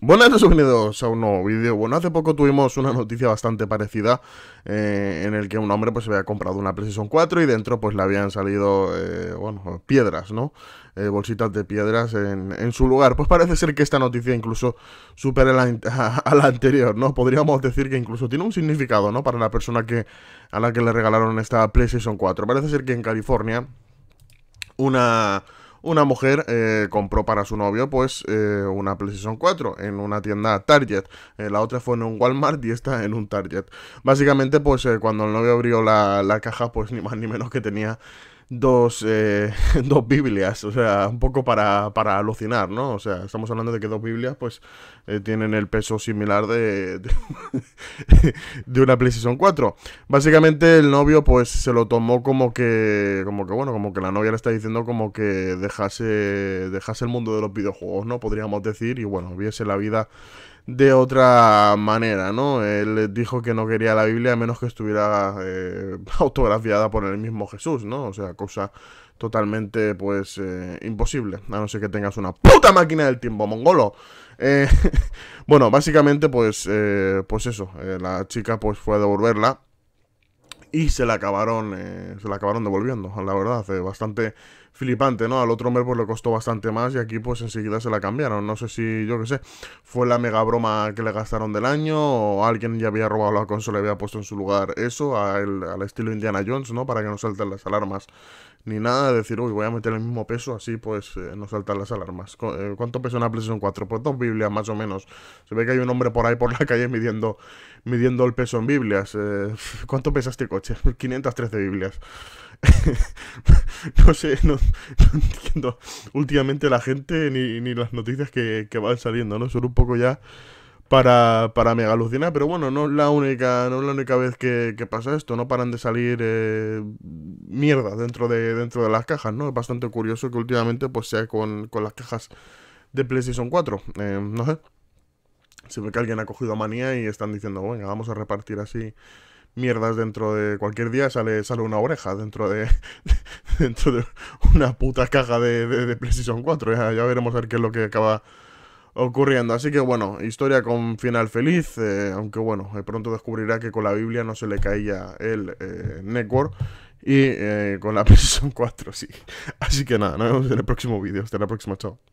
Buenas bienvenidos a un nuevo vídeo. Bueno, hace poco tuvimos una noticia bastante parecida eh, en el que un hombre pues se había comprado una PlayStation 4 y dentro pues le habían salido, eh, bueno, piedras, ¿no? Eh, bolsitas de piedras en, su lugar. Pues parece ser que esta noticia incluso supera a, a, la anterior, ¿no? Podríamos decir que incluso tiene un significado, ¿no? Para la persona que, a la que le regalaron esta PlayStation 4. Parece ser que en California una una mujer eh, compró para su novio pues eh, una PlayStation 4 en una tienda Target. Eh, la otra fue en un Walmart y esta en un Target. Básicamente pues cuando el novio abrió la, la caja pues ni más ni menos que tenía dos, eh, dos Biblias, o sea, un poco para, para alucinar, ¿no? O sea, estamos hablando de que dos Biblias, pues, eh, tienen el peso similar de, de, una PlayStation 4. Básicamente, el novio, pues, se lo tomó como que, como que, bueno, como que la novia le está diciendo como que dejase, dejase el mundo de los videojuegos, ¿no? Podríamos decir, y bueno, viese la vida de otra manera, ¿no? Él dijo que no quería la Biblia a menos que estuviera eh, autografiada por el mismo Jesús, ¿no? O sea, cosa totalmente, pues, eh, imposible, a no ser que tengas una puta máquina del tiempo, mongolo. Eh, bueno, básicamente, pues, pues eso, la chica, pues, fue a devolverla y se la acabaron eh, se la acabaron devolviendo, la verdad, eh, bastante flipante, ¿no? Al otro mes pues le costó bastante más y aquí pues enseguida se la cambiaron, no sé si, yo qué sé, fue la mega broma que le gastaron del año o alguien ya había robado la consola y había puesto en su lugar eso, al, al estilo Indiana Jones, ¿no? Para que no salten las alarmas ni nada decir, uy, voy a meter el mismo peso, así pues eh, no saltan las alarmas. Eh, ¿Cuánto pesa una PlayStation 4? Pues dos Biblias más o menos. Se ve que hay un hombre por ahí por la calle midiendo, midiendo el peso en Biblias. Eh, ¿Cuánto pesa este coche? 513 Biblias. no sé, no, entiendo últimamente la gente ni, las noticias que, que, van saliendo, ¿no? Son un poco ya para, para mega alucinar, pero bueno, no es la única, no la única vez que, pasa esto, no paran de salir mierda dentro de, dentro de las cajas, ¿no? Es bastante curioso que últimamente pues sea con, las cajas de PlayStation 4. Eh, no sé. Se ve que alguien ha cogido manía y están diciendo, venga, vamos a repartir así mierdas dentro de cualquier día sale, sale una oreja dentro de dentro de una puta caja de, PlayStation 4 ya, veremos a ver qué es lo que acaba ocurriendo así que bueno historia con final feliz eh, aunque bueno pronto descubrirá que con la Biblia no se le caía el eh, network y eh, con la PlayStation 4, sí. Así que nada, nos vemos en el próximo vídeo. Hasta la próxima, chao.